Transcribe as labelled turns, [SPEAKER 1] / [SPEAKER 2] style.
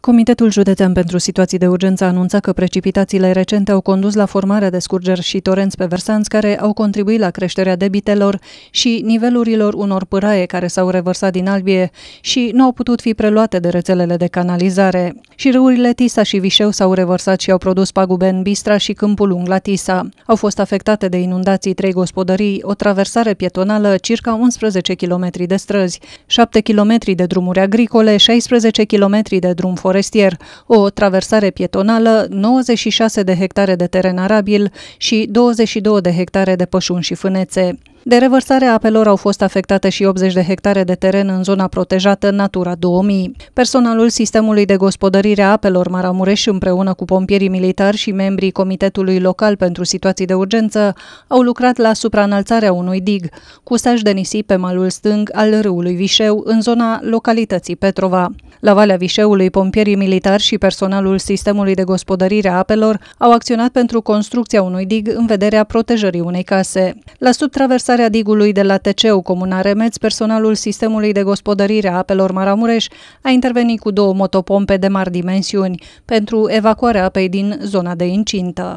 [SPEAKER 1] Comitetul Județean pentru Situații de Urgență anunța că precipitațiile recente au condus la formarea de scurgeri și torenți pe versanți care au contribuit la creșterea debitelor și nivelurilor unor pâraie care s-au revărsat din albie și nu au putut fi preluate de rețelele de canalizare. Și râurile Tisa și Vișeu s-au revărsat și au produs pagube în Bistra și Câmpul Lung la Tisa. Au fost afectate de inundații trei gospodării, o traversare pietonală, circa 11 km de străzi, 7 km de drumuri agricole, 16 km de drum forestier, o traversare pietonală, 96 de hectare de teren arabil și 22 de hectare de pășuni și fânețe. De revărsarea apelor au fost afectate și 80 de hectare de teren în zona protejată Natura 2000. Personalul sistemului de gospodărire a apelor Maramureș împreună cu pompierii militari și membrii Comitetului Local pentru Situații de Urgență au lucrat la supraanalțarea unui dig cu saj de nisip pe malul stâng al râului Vișeu în zona localității Petrova. La Valea Vișeului, pompierii militari și personalul sistemului de gospodărire a apelor au acționat pentru construcția unui dig în vederea protejării unei case. La subtraversare Debarcarea digului de la Teceu, Comuna Remeț, personalul sistemului de gospodărire a apelor Maramureș a intervenit cu două motopompe de mari dimensiuni pentru evacuarea apei din zona de incintă.